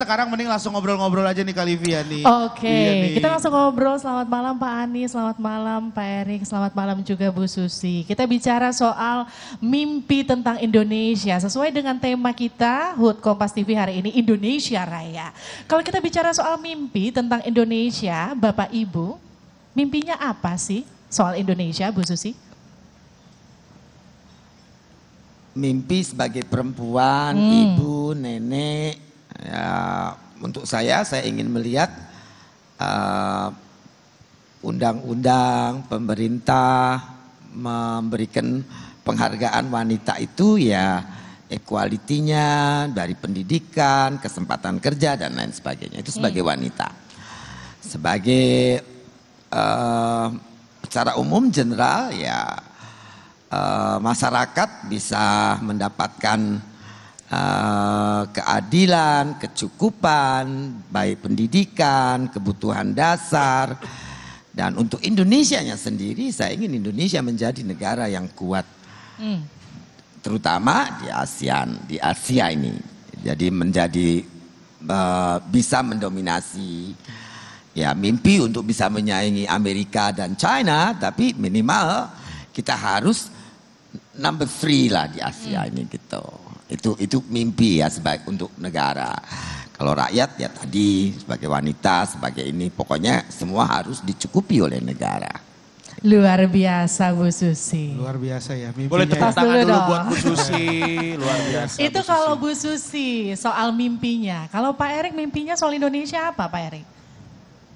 Sekarang mending langsung ngobrol-ngobrol aja nih Kalivia Livia nih. Oke, okay. iya kita langsung ngobrol. Selamat malam Pak Ani, selamat malam Pak Erik, selamat malam juga Bu Susi. Kita bicara soal mimpi tentang Indonesia. Sesuai dengan tema kita, HUT Kompas TV hari ini, Indonesia Raya. Kalau kita bicara soal mimpi tentang Indonesia, Bapak Ibu, mimpinya apa sih soal Indonesia Bu Susi? Mimpi sebagai perempuan, hmm. ibu, nenek, Ya, untuk saya, saya ingin melihat eh, undang-undang uh, pemerintah memberikan penghargaan wanita itu ya equality-nya dari pendidikan, kesempatan kerja dan lain sebagainya. Itu sebagai wanita. Sebagai uh, secara umum general ya uh, masyarakat bisa mendapatkan Eh, keadilan, kecukupan, baik pendidikan, kebutuhan dasar. Dan untuk Indonesia nya sendiri, saya ingin Indonesia menjadi negara yang kuat, hmm. terutama di ASEAN, di Asia ini. Jadi menjadi uh, bisa mendominasi ya mimpi untuk bisa menyaingi Amerika dan China, tapi minimal kita harus number three lah di Asia hmm. ini gitu. Itu itu mimpi ya sebaik untuk negara. Kalau rakyat ya tadi sebagai wanita, sebagai ini pokoknya semua harus dicukupi oleh negara. Luar biasa Bu Susi. Luar biasa ya. Mimpinya Boleh ya. tepuk tangan dulu, dulu buat Bu Susi. Luar biasa. Itu Bu kalau Bu Susi soal mimpinya. Kalau Pak Erik mimpinya soal Indonesia apa Pak Erik?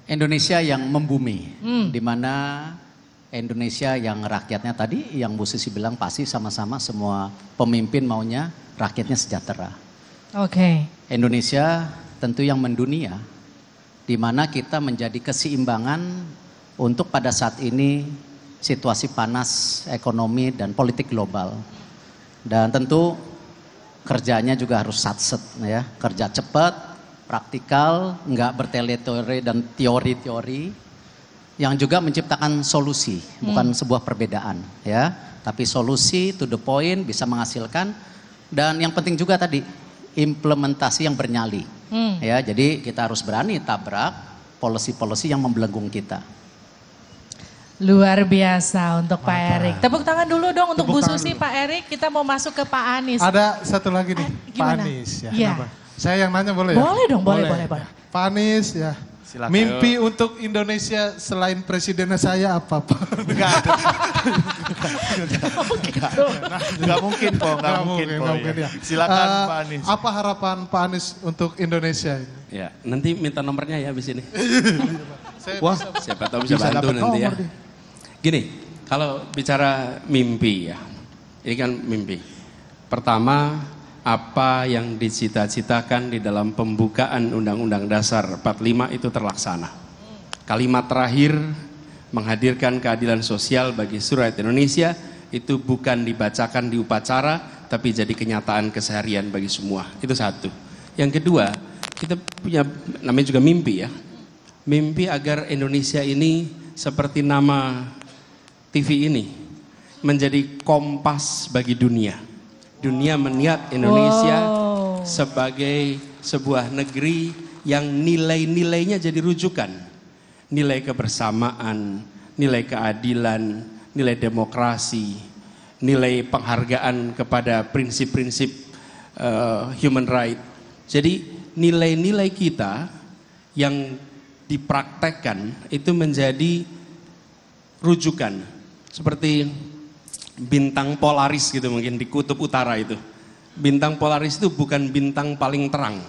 Indonesia yang membumi, hmm. di mana Indonesia yang rakyatnya tadi yang Musisi bilang pasti sama-sama semua pemimpin maunya rakyatnya sejahtera. Oke. Okay. Indonesia tentu yang mendunia di mana kita menjadi keseimbangan untuk pada saat ini situasi panas ekonomi dan politik global. Dan tentu kerjanya juga harus satset ya, kerja cepat, praktikal, nggak bertele-tele dan teori-teori yang juga menciptakan solusi, hmm. bukan sebuah perbedaan ya, tapi solusi to the point bisa menghasilkan dan yang penting juga tadi implementasi yang bernyali. Hmm. Ya, jadi kita harus berani tabrak polisi-polisi yang membelenggung kita. Luar biasa untuk Pak Erik. Tepuk tangan dulu dong untuk Tepuk Bu Susi, Pak Erik. Kita mau masuk ke Pak Anies. Ada satu lagi nih, A eh, Pak Anies. Ya, ya. Saya yang nanya boleh, ya? boleh ya? Dong, boleh dong, boleh, boleh. boleh. Pak Anies ya, Silakan. Mimpi untuk Indonesia selain presidennya saya apa, Pak? Enggak ada. Enggak mungkin, Pak. Enggak nah, mungkin, mungkin, ya. Mungkin, ya. Silakan, uh, Pak Anies. Apa harapan Pak Anies untuk Indonesia ini? Ya, nanti minta nomornya ya habis ini. Iya, saya Wah, bisa, siapa tahu bisa, bisa bantu nanti ya. Gini, kalau bicara mimpi ya. Ini kan mimpi. Pertama, apa yang dicita-citakan di dalam pembukaan Undang-Undang Dasar 45 itu terlaksana. Kalimat terakhir menghadirkan keadilan sosial bagi surat Indonesia itu bukan dibacakan di upacara tapi jadi kenyataan keseharian bagi semua. Itu satu. Yang kedua, kita punya namanya juga mimpi ya. Mimpi agar Indonesia ini seperti nama TV ini menjadi kompas bagi dunia dunia melihat Indonesia wow. sebagai sebuah negeri yang nilai-nilainya jadi rujukan. Nilai kebersamaan, nilai keadilan, nilai demokrasi, nilai penghargaan kepada prinsip-prinsip uh, human right. Jadi nilai-nilai kita yang dipraktekkan itu menjadi rujukan. Seperti bintang polaris gitu mungkin di kutub utara itu. Bintang polaris itu bukan bintang paling terang,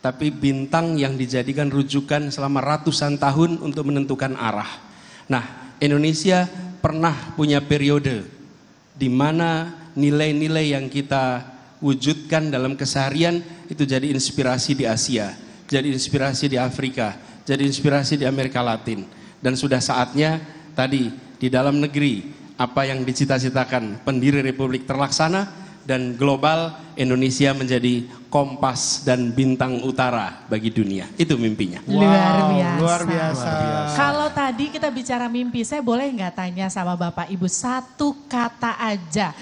tapi bintang yang dijadikan rujukan selama ratusan tahun untuk menentukan arah. Nah, Indonesia pernah punya periode di mana nilai-nilai yang kita wujudkan dalam keseharian itu jadi inspirasi di Asia, jadi inspirasi di Afrika, jadi inspirasi di Amerika Latin dan sudah saatnya tadi di dalam negeri apa yang dicita-citakan pendiri Republik terlaksana dan global Indonesia menjadi kompas dan bintang utara bagi dunia. Itu mimpinya. Wow, luar, biasa. luar biasa. Kalau tadi kita bicara mimpi, saya boleh nggak tanya sama Bapak Ibu satu kata aja.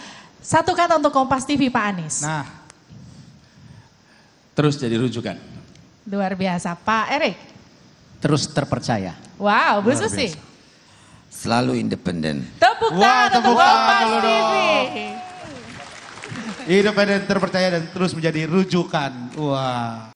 Satu kata untuk Kompas TV Pak Anies. Nah, terus jadi rujukan. Luar biasa. Pak Erik. Terus terpercaya. Wow, Bu Susi selalu independen. Tepuk tangan untuk tepuk tangan Independen terpercaya dan terus menjadi rujukan. Wah.